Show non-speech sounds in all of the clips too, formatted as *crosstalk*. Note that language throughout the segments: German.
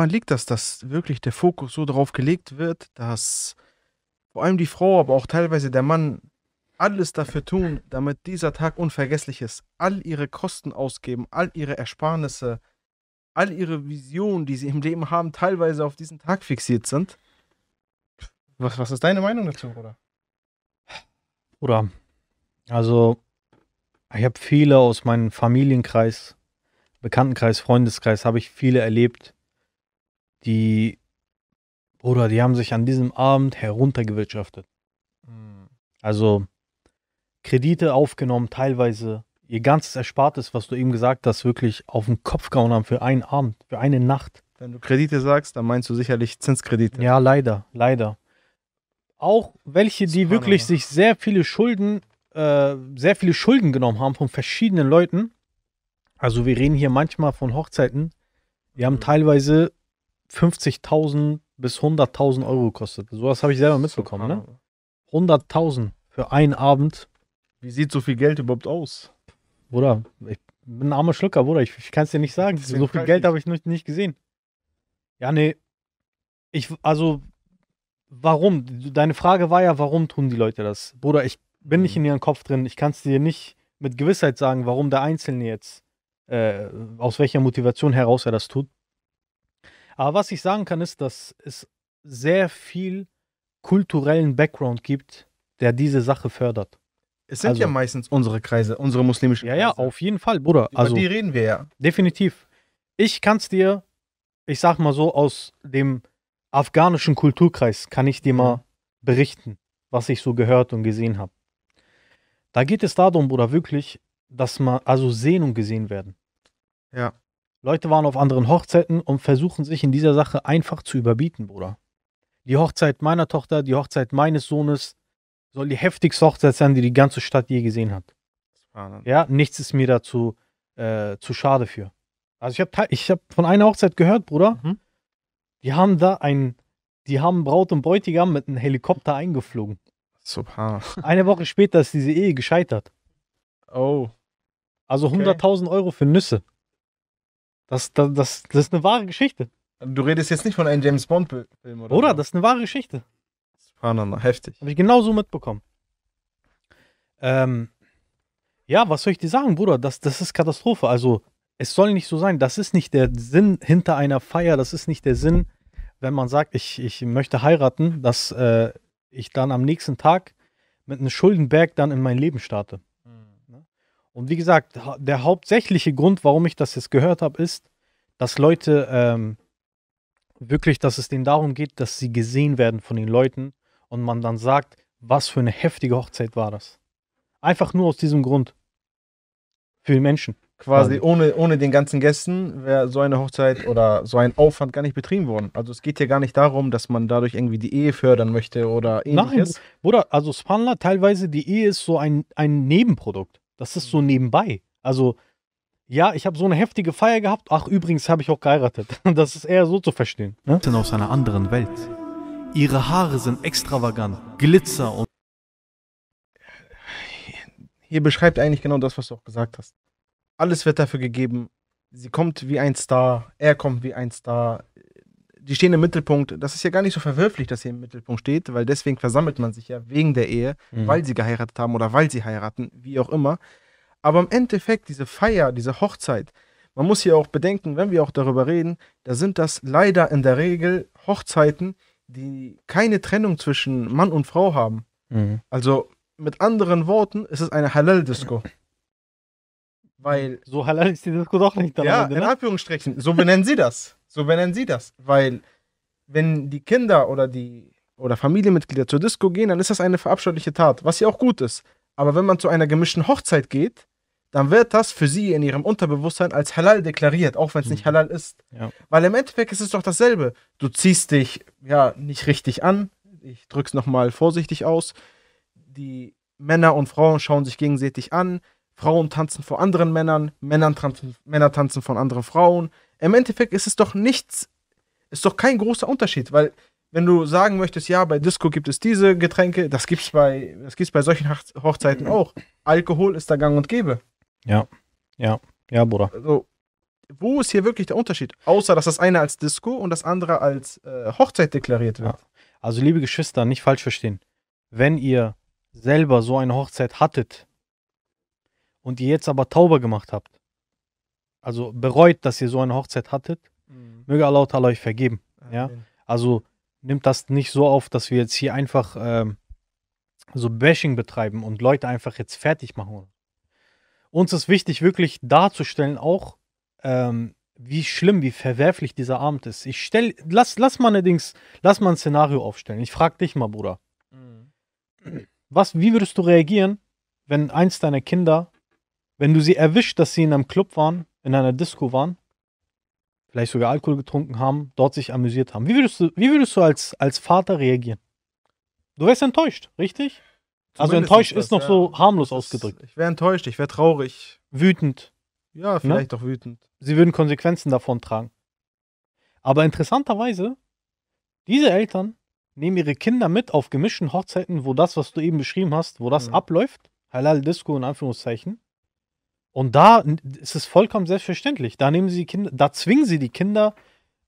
woran liegt das, dass wirklich der Fokus so darauf gelegt wird, dass vor allem die Frau, aber auch teilweise der Mann alles dafür tun, damit dieser Tag unvergesslich ist. All ihre Kosten ausgeben, all ihre Ersparnisse, all ihre Visionen, die sie im Leben haben, teilweise auf diesen Tag fixiert sind. Was, was ist deine Meinung dazu, Bruder? Bruder, also, ich habe viele aus meinem Familienkreis, Bekanntenkreis, Freundeskreis, habe ich viele erlebt, die, Bruder, die haben sich an diesem Abend heruntergewirtschaftet. Hm. Also Kredite aufgenommen, teilweise ihr ganzes Erspartes, was du eben gesagt hast, wirklich auf den Kopf gehauen haben für einen Abend, für eine Nacht. Wenn du Kredite sagst, dann meinst du sicherlich Zinskredite. Ja, leider, leider. Auch welche, die wirklich sich sehr viele Schulden, äh, sehr viele Schulden genommen haben von verschiedenen Leuten. Also wir reden hier manchmal von Hochzeiten. Die haben hm. teilweise 50.000 bis 100.000 Euro kostet. Sowas habe ich selber mitbekommen, ne? 100.000 für einen Abend. Wie sieht so viel Geld überhaupt aus? Bruder, ich bin ein armer Schlucker, Bruder. Ich, ich kann es dir nicht sagen. so viel Geld habe ich nicht, nicht gesehen. Ja, nee. Ich, also, warum? Deine Frage war ja, warum tun die Leute das? Bruder, ich bin mhm. nicht in ihren Kopf drin. Ich kann es dir nicht mit Gewissheit sagen, warum der Einzelne jetzt, äh, aus welcher Motivation heraus er das tut. Aber was ich sagen kann, ist, dass es sehr viel kulturellen Background gibt, der diese Sache fördert. Es sind also, ja meistens unsere Kreise, unsere muslimischen Kreise. Ja, ja, auf jeden Fall, Bruder. Über also, die reden wir ja. Definitiv. Ich kann es dir, ich sag mal so, aus dem afghanischen Kulturkreis kann ich dir mhm. mal berichten, was ich so gehört und gesehen habe. Da geht es darum, Bruder, wirklich, dass man, also sehen und gesehen werden. Ja. Leute waren auf anderen Hochzeiten und versuchen sich in dieser Sache einfach zu überbieten, Bruder. Die Hochzeit meiner Tochter, die Hochzeit meines Sohnes soll die heftigste Hochzeit sein, die die ganze Stadt je gesehen hat. Ja, nichts ist mir dazu äh, zu schade für. Also ich habe ich hab von einer Hochzeit gehört, Bruder. Mhm. Die haben da einen, die haben Braut und Bräutigam mit einem Helikopter eingeflogen. Subhan. *laughs* Eine Woche später ist diese Ehe gescheitert. Oh. Also okay. 100.000 Euro für Nüsse. Das, das, das, das ist eine wahre Geschichte. Du redest jetzt nicht von einem James Bond-Film, oder? Oder, das ist eine wahre Geschichte. Subhanallah, heftig. Habe ich genauso mitbekommen. Ähm, ja, was soll ich dir sagen, Bruder? Das, das ist Katastrophe. Also, es soll nicht so sein. Das ist nicht der Sinn hinter einer Feier. Das ist nicht der Sinn, wenn man sagt, ich, ich möchte heiraten, dass äh, ich dann am nächsten Tag mit einem Schuldenberg dann in mein Leben starte. Und wie gesagt, der hauptsächliche Grund, warum ich das jetzt gehört habe, ist, dass Leute ähm, wirklich, dass es denen darum geht, dass sie gesehen werden von den Leuten und man dann sagt, was für eine heftige Hochzeit war das. Einfach nur aus diesem Grund. Für die Menschen. Quasi also. ohne, ohne den ganzen Gästen wäre so eine Hochzeit oder so ein Aufwand gar nicht betrieben worden. Also es geht hier gar nicht darum, dass man dadurch irgendwie die Ehe fördern möchte oder ähnliches. Nein, Bruder, also Spanler, teilweise die Ehe ist so ein, ein Nebenprodukt. Das ist so mhm. nebenbei. Also, ja, ich habe so eine heftige Feier gehabt. Ach, übrigens habe ich auch geheiratet. *laughs* Das ist eher so zu verstehen. Ne? Sind aus einer anderen Welt. Ihre Haare sind extravagant, Glitzer und. Hier beschreibt eigentlich genau das, was du auch gesagt hast. Alles wird dafür gegeben. Sie kommt wie ein Star, er kommt wie ein Star die stehen im Mittelpunkt. Das ist ja gar nicht so verwürflich, dass sie im Mittelpunkt steht, weil deswegen versammelt man sich ja wegen der Ehe, mhm. weil sie geheiratet haben oder weil sie heiraten, wie auch immer. Aber im Endeffekt, diese Feier, diese Hochzeit, man muss hier auch bedenken, wenn wir auch darüber reden, da sind das leider in der Regel Hochzeiten, die keine Trennung zwischen Mann und Frau haben. Mhm. Also mit anderen Worten, es ist eine Halal-Disco. Weil. So halal ist die Disco doch nicht. Ja, Ende, ne? in Anführungsstrichen. So benennen sie das. So benennen sie das. Weil wenn die Kinder oder die oder Familienmitglieder zur Disco gehen, dann ist das eine verabscheuliche Tat, was ja auch gut ist. Aber wenn man zu einer gemischten Hochzeit geht, dann wird das für sie in ihrem Unterbewusstsein als halal deklariert, auch wenn es nicht mhm. halal ist. Ja. Weil im Endeffekt ist es doch dasselbe. Du ziehst dich ja nicht richtig an. Ich drück's nochmal vorsichtig aus. Die Männer und Frauen schauen sich gegenseitig an. Frauen tanzen vor anderen Männern, Männer tanzen, Männer tanzen von anderen Frauen im Endeffekt ist es doch nichts, ist doch kein großer Unterschied, weil wenn du sagen möchtest, ja, bei Disco gibt es diese Getränke, das gibt's bei, das gibt's bei solchen Hochzeiten mhm. auch. Alkohol ist da gang und gäbe. Ja, ja, ja, Bruder. Also, wo ist hier wirklich der Unterschied? Außer, dass das eine als Disco und das andere als äh, Hochzeit deklariert wird. Ja. Also, liebe Geschwister, nicht falsch verstehen. Wenn ihr selber so eine Hochzeit hattet und ihr jetzt aber tauber gemacht habt, also bereut, dass ihr so eine Hochzeit hattet, mhm. möge Allah Ta'ala euch vergeben. Amen. Ja? Also nimmt das nicht so auf, dass wir jetzt hier einfach ähm, so Bashing betreiben und Leute einfach jetzt fertig machen. Uns ist wichtig, wirklich darzustellen, auch ähm, wie schlimm, wie verwerflich dieser Abend ist. Ich stelle, lass, lass mal allerdings, lass mal ein Szenario aufstellen. Ich frage dich mal, Bruder. Mhm. Was, wie würdest du reagieren, wenn eins deiner Kinder, wenn du sie erwischt, dass sie in einem Club waren in einer Disco waren, vielleicht sogar Alkohol getrunken haben, dort sich amüsiert haben. Wie würdest du, wie würdest du als, als Vater reagieren? Du wärst enttäuscht, richtig? Also Zumindest also enttäuscht das, ist noch ja. so harmlos ausgedrückt. Ich wäre enttäuscht, ich wäre traurig. Wütend. Ja, ne? vielleicht ne? auch wütend. Sie würden Konsequenzen davon tragen. Aber interessanterweise, diese Eltern nehmen ihre Kinder mit auf gemischten Hochzeiten, wo das, was du eben beschrieben hast, wo das mhm. abläuft, Halal Disco in Anführungszeichen, und da ist es vollkommen selbstverständlich. Da nehmen sie die Kinder, da zwingen sie die Kinder,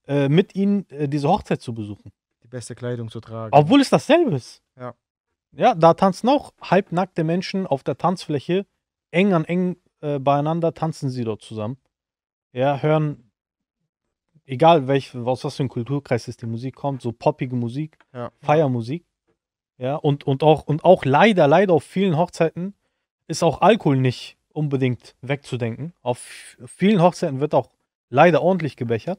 äh, mit ihnen äh, diese Hochzeit zu besuchen. Die beste Kleidung zu tragen. Obwohl es dasselbe ist. Ja. Ja, da tanzen auch halbnackte Menschen auf der Tanzfläche, eng an eng äh, beieinander tanzen sie dort zusammen. Ja, hören, egal welch, aus was für einem Kulturkreis ist die Musik kommt, so poppige Musik, ja. Feiermusik. Ja, und, und, auch, und auch leider, leider auf vielen Hochzeiten ist auch Alkohol nicht unbedingt wegzudenken. Auf vielen Hochzeiten wird auch leider ordentlich gebechert.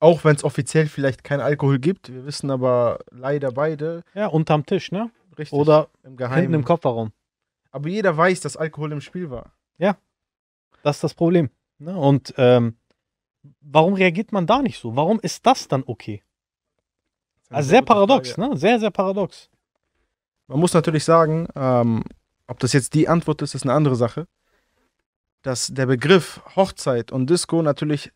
Auch wenn es offiziell vielleicht keinen Alkohol gibt, wir wissen aber leider beide. Ja, unterm Tisch, ne? Richtig. Oder im Geheimen. hinten im Kofferraum. Aber jeder weiß, dass Alkohol im Spiel war. Ja, das ist das Problem. Ne? Und ähm, warum reagiert man da nicht so? Warum ist das dann okay? also sehr paradox, ne? Sehr, sehr paradox. Man muss natürlich sagen, ähm, ob das jetzt die Antwort ist, ist eine andere Sache. Dass der Begriff Hochzeit und Disco natürlich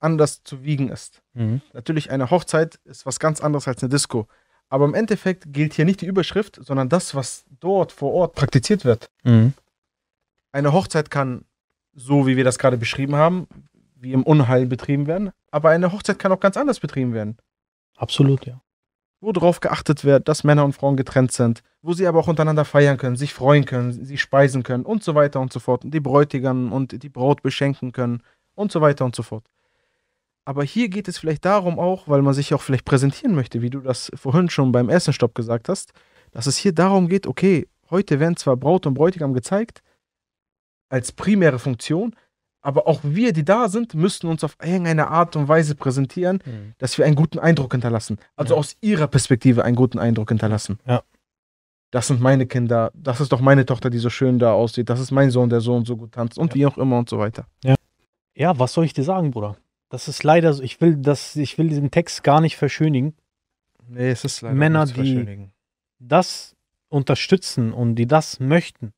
anders zu wiegen ist. Mhm. Natürlich, eine Hochzeit ist was ganz anderes als eine Disco. Aber im Endeffekt gilt hier nicht die Überschrift, sondern das, was dort vor Ort praktiziert wird. Mhm. Eine Hochzeit kann, so wie wir das gerade beschrieben haben, wie im Unheil betrieben werden, aber eine Hochzeit kann auch ganz anders betrieben werden. Absolut, ja wo darauf geachtet wird, dass Männer und Frauen getrennt sind, wo sie aber auch untereinander feiern können, sich freuen können, sich speisen können und so weiter und so fort und die Bräutigam und die Braut beschenken können und so weiter und so fort. Aber hier geht es vielleicht darum auch, weil man sich auch vielleicht präsentieren möchte, wie du das vorhin schon beim ersten Stopp gesagt hast, dass es hier darum geht, okay, heute werden zwar Braut und Bräutigam gezeigt als primäre Funktion, aber auch wir, die da sind, müssen uns auf irgendeine Art und Weise präsentieren, mhm. dass wir einen guten Eindruck hinterlassen. Also ja. aus ihrer Perspektive einen guten Eindruck hinterlassen. Ja. Das sind meine Kinder, das ist doch meine Tochter, die so schön da aussieht, das ist mein Sohn, der so und so gut tanzt und ja. wie auch immer und so weiter. Ja. ja, was soll ich dir sagen, Bruder? Das ist leider so, ich will, das, ich will diesen Text gar nicht verschönigen. Nee, es ist leider Männer, die das unterstützen und die das möchten,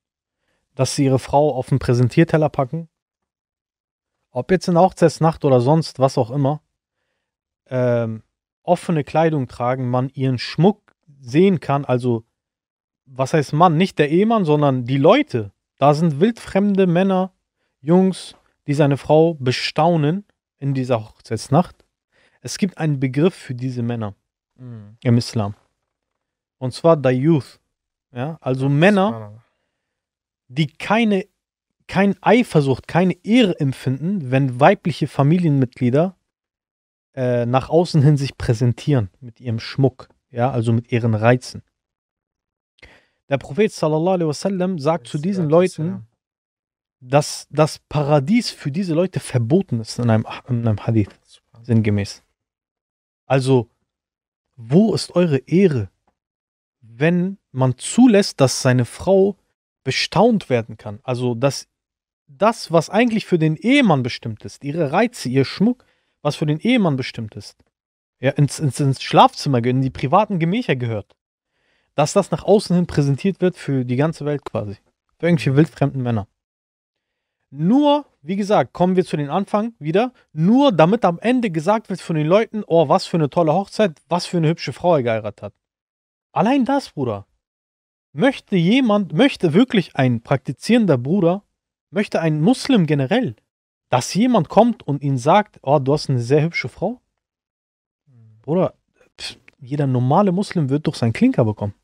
dass sie ihre Frau auf den Präsentierteller packen ob jetzt in der Hochzeitsnacht oder sonst was auch immer, ähm, offene Kleidung tragen, man ihren Schmuck sehen kann. Also, was heißt Mann? Nicht der Ehemann, sondern die Leute. Da sind wildfremde Männer, Jungs, die seine Frau bestaunen in dieser Hochzeitsnacht. Es gibt einen Begriff für diese Männer mhm. im Islam. Und zwar Dayuth. Ja, also Männer, die keine kein Eifersucht, keine Ehre empfinden, wenn weibliche Familienmitglieder äh, nach außen hin sich präsentieren mit ihrem Schmuck, ja, also mit ihren Reizen. Der Prophet sallallahu alaihi wasallam sagt zu diesen Leuten, dass das Paradies für diese Leute verboten ist in einem, in einem Hadith, sinngemäß. Also, wo ist eure Ehre, wenn man zulässt, dass seine Frau bestaunt werden kann? Also, dass das, was eigentlich für den Ehemann bestimmt ist, ihre Reize, ihr Schmuck, was für den Ehemann bestimmt ist, ja, ins, ins, ins Schlafzimmer, in die privaten Gemächer gehört, dass das nach außen hin präsentiert wird für die ganze Welt quasi. Für irgendwelche wildfremden Männer. Nur, wie gesagt, kommen wir zu den Anfang wieder, nur damit am Ende gesagt wird von den Leuten, oh, was für eine tolle Hochzeit, was für eine hübsche Frau er geheiratet hat. Allein das, Bruder. Möchte jemand, möchte wirklich ein praktizierender Bruder möchte ein Muslim generell, dass jemand kommt und ihn sagt, oh, du hast eine sehr hübsche Frau? Oder jeder normale Muslim wird durch seinen Klinker bekommen.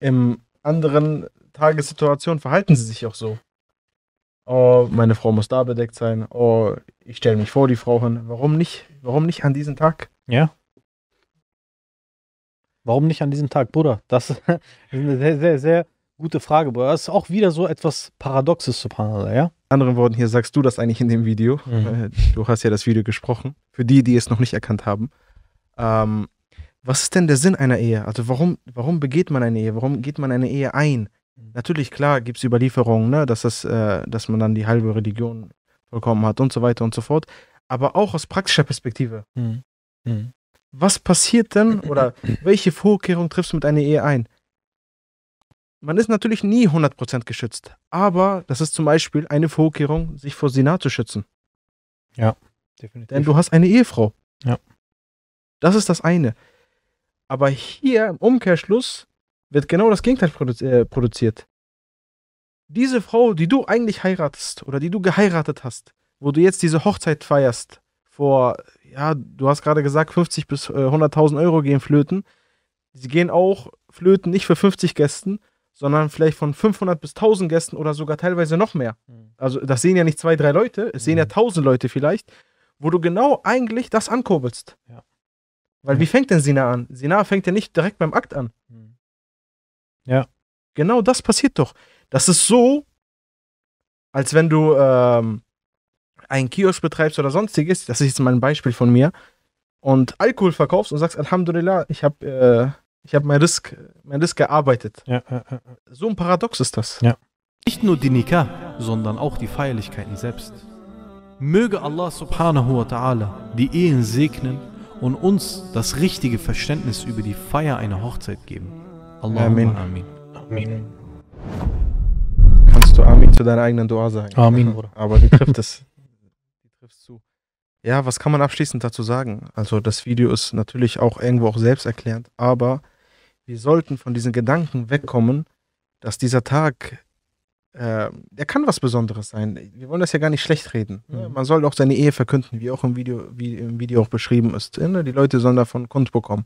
Im anderen Tagessituation verhalten sie sich auch so. Oh, meine Frau muss da bedeckt sein. Oh, ich stelle mich vor die Frau hin. Warum nicht? Warum nicht an diesem Tag? Ja. Warum nicht an diesem Tag, Bruder? Das *laughs* ist eine sehr, sehr, sehr Gute Frage, Bruder. Das ist auch wieder so etwas Paradoxes, subhanallah, ja? anderen Worten, hier sagst du das eigentlich in dem Video. Mhm. Äh, du hast ja das Video gesprochen. Für die, die es noch nicht erkannt haben. Ähm, was ist denn der Sinn einer Ehe? Also warum, warum begeht man eine Ehe? Warum geht man eine Ehe ein? Mhm. Natürlich, klar, gibt es Überlieferungen, ne, dass, das, äh, dass man dann die halbe Religion vollkommen hat und so weiter und so fort. Aber auch aus praktischer Perspektive. Mhm. Mhm. Was passiert denn oder *clears throat* welche Vorkehrungen triffst du mit einer Ehe ein? Man ist natürlich nie 100% geschützt, aber das ist zum Beispiel eine Vorkehrung, sich vor Sina zu schützen. Ja, definitiv. Denn du hast eine Ehefrau. Ja. Das ist das eine. Aber hier im Umkehrschluss wird genau das Gegenteil produzi äh, produziert. Diese Frau, die du eigentlich heiratest oder die du geheiratet hast, wo du jetzt diese Hochzeit feierst, vor, ja, du hast gerade gesagt, 50 bis 100.000 äh, Euro gehen flöten. Sie gehen auch flöten, nicht für 50 Gästen, sondern vielleicht von 500 bis 1000 Gästen oder sogar teilweise noch mehr. Mhm. Also das sehen ja nicht zwei, drei Leute, es sehen ja 1000 mhm. Leute vielleicht, wo du genau eigentlich das ankurbelst. Ja. Weil ja. Mhm. wie fängt denn Sina an? Sina fängt ja nicht direkt beim Akt an. Ja. Genau das passiert doch. Das ist so, als wenn du ähm, einen Kiosk betreibst oder sonstiges, das ist jetzt mal ein Beispiel von mir, und Alkohol verkaufst und sagst, Alhamdulillah, ich habe äh, ich habe mein Risk, mein Risk gearbeitet. Ja, ja, ja. So ein Paradox ist das. Nicht nur die Nikah, sondern auch die Feierlichkeiten selbst. Möge Allah subhanahu wa ta'ala die Ehen segnen und uns das richtige Verständnis über die Feier einer Hochzeit geben. Allahumma Amin. Amin. Kannst du Amin zu deiner eigenen Dua sagen? Amin, Bruder. Aber die trifft es. Die trifft zu. Ja, was kann man abschließend dazu sagen? Also das Video ist natürlich auch irgendwo auch selbsterklärend, aber wir sollten von diesen Gedanken wegkommen, dass dieser Tag, äh, er kann was Besonderes sein. Wir wollen das ja gar nicht schlecht reden. Ne? Mhm. Man soll auch seine Ehe verkünden, wie auch im Video, wie im Video auch beschrieben ist. Ne? Die Leute sollen davon Kund bekommen.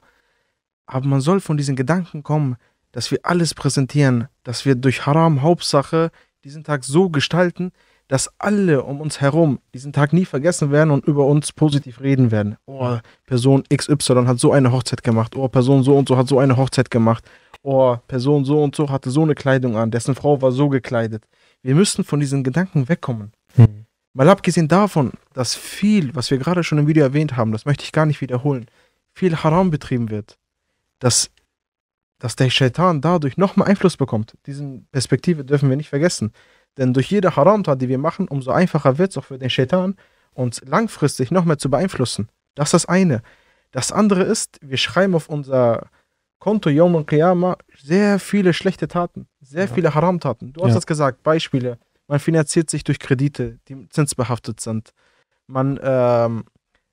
Aber man soll von diesen Gedanken kommen, dass wir alles präsentieren, dass wir durch Haram Hauptsache diesen Tag so gestalten, dass alle um uns herum diesen Tag nie vergessen werden und über uns positiv reden werden. Oh, Person XY hat so eine Hochzeit gemacht. Oh, Person so und so hat so eine Hochzeit gemacht. Oh, Person so und so hatte so eine Kleidung an. Dessen Frau war so gekleidet. Wir müssen von diesen Gedanken wegkommen. Hm. Mal abgesehen davon, dass viel, was wir gerade schon im Video erwähnt haben, das möchte ich gar nicht wiederholen, viel Haram betrieben wird, dass, dass der Shaitan dadurch nochmal Einfluss bekommt. Diesen Perspektive dürfen wir nicht vergessen. Denn durch jede Haramtat, die wir machen, umso einfacher wird es auch für den Shaitan, uns langfristig noch mehr zu beeinflussen. Das ist das eine. Das andere ist, wir schreiben auf unser Konto Yom und Qiyamah sehr viele schlechte Taten, sehr ja. viele Haramtaten. Du hast ja. das gesagt, Beispiele. Man finanziert sich durch Kredite, die zinsbehaftet sind. Man ähm,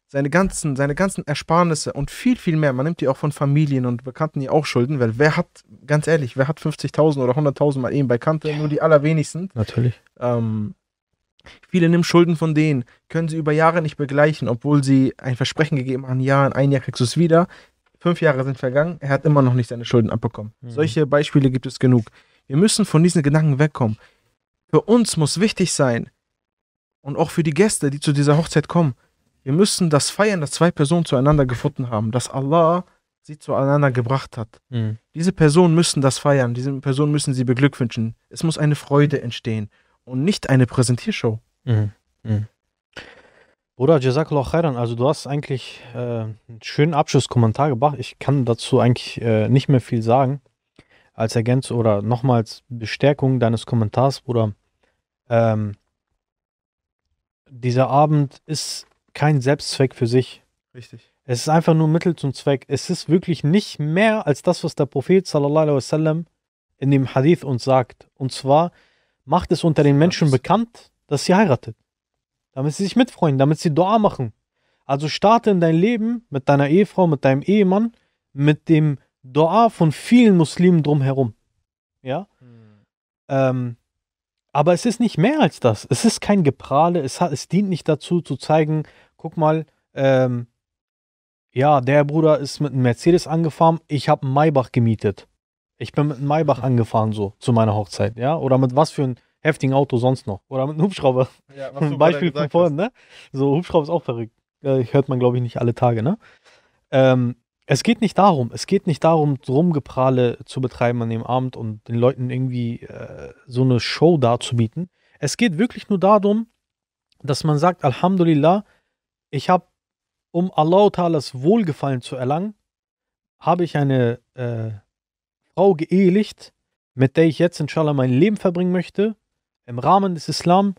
seine ganzen, seine ganzen Ersparnisse und viel, viel mehr. Man nimmt die auch von Familien und Bekannten, die auch Schulden, weil wer hat, ganz ehrlich, wer hat 50.000 oder 100.000 mal eben bei Kante? Ja. Nur die allerwenigsten. Natürlich. Ähm, viele nehmen Schulden von denen, können sie über Jahre nicht begleichen, obwohl sie ein Versprechen gegeben haben, ja, in einem Jahr kriegst du es wieder. Fünf Jahre sind vergangen, er hat immer noch nicht seine Schulden abbekommen. Mhm. Solche Beispiele gibt es genug. Wir müssen von diesen Gedanken wegkommen. Für uns muss wichtig sein und auch für die Gäste, die zu dieser Hochzeit kommen, wir müssen das feiern, dass zwei Personen zueinander gefunden haben, dass Allah sie zueinander gebracht hat. Mhm. Diese Personen müssen das feiern, diese Personen müssen sie beglückwünschen. Es muss eine Freude entstehen und nicht eine Präsentiershow. Mhm. Mhm. Bruder, Jazakallah khairan. Also du hast eigentlich äh, einen schönen Abschlusskommentar gebracht. Ich kann dazu eigentlich äh, nicht mehr viel sagen. Als Ergänzung oder nochmals Bestärkung deines Kommentars, Bruder. Ähm, dieser Abend ist kein Selbstzweck für sich. Richtig. Es ist einfach nur Mittel zum Zweck. Es ist wirklich nicht mehr als das, was der Prophet wasallam in dem Hadith uns sagt. Und zwar macht es unter den Menschen bekannt, dass sie heiratet. Damit sie sich mitfreuen, damit sie Dua machen. Also starte in dein Leben mit deiner Ehefrau, mit deinem Ehemann, mit dem Dua von vielen Muslimen drumherum. Ja? Hm. Ähm, aber es ist nicht mehr als das. Es ist kein Geprahle. Es, hat, es dient nicht dazu, zu zeigen, guck mal, ähm, ja, der Bruder ist mit einem Mercedes angefahren, ich habe einen Maybach gemietet. Ich bin mit einem Maybach mhm. angefahren, so, zu meiner Hochzeit, ja? Oder mit was für einem heftigen Auto sonst noch? Oder mit einem Hubschrauber. Ja, was *laughs* Beispiel von vorhin, ne? So, Hubschrauber ist auch verrückt. Äh, hört man, glaube ich, nicht alle Tage, ne? Ähm, es geht nicht darum, es geht nicht darum, Rumgeprahle zu betreiben an dem Abend und den Leuten irgendwie äh, so eine Show darzubieten. Es geht wirklich nur darum, dass man sagt, Alhamdulillah, ich habe, um Allah Ta'alas Wohlgefallen zu erlangen, habe ich eine äh, Frau geehelicht, mit der ich jetzt inshallah mein Leben verbringen möchte, im Rahmen des Islam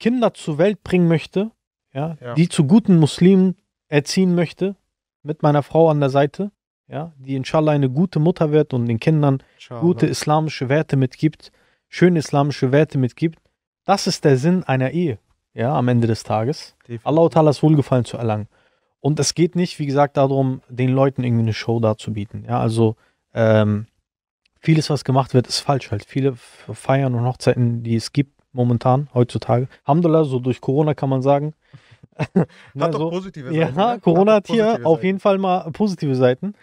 Kinder zur Welt bringen möchte, ja, ja. die zu guten Muslimen erziehen möchte, mit meiner Frau an der Seite, ja, die inshallah eine gute Mutter wird und den Kindern Schau, gute islamische Werte mitgibt, schöne islamische Werte mitgibt. Das ist der Sinn einer Ehe, ja, am Ende des Tages. Definitiv. Allah Allahs Wohlgefallen zu erlangen. Und es geht nicht, wie gesagt, darum, den Leuten irgendwie eine Show darzubieten. Ja, also ähm, vieles, was gemacht wird, ist falsch halt. Viele Feiern und Hochzeiten, die es gibt momentan, heutzutage. Alhamdulillah, so durch Corona kann man sagen, *laughs* ne, hat doch positive Seiten. Ja, ne? Corona hat, hier auf jeden Fall mal positive Seiten.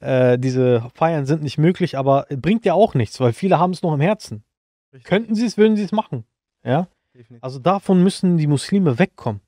Äh, diese Feiern sind nicht möglich, aber bringt ja auch nichts, weil viele haben es noch im Herzen. Richtig. Könnten sie es, würden sie es machen. Ja? Also davon müssen die Muslime wegkommen.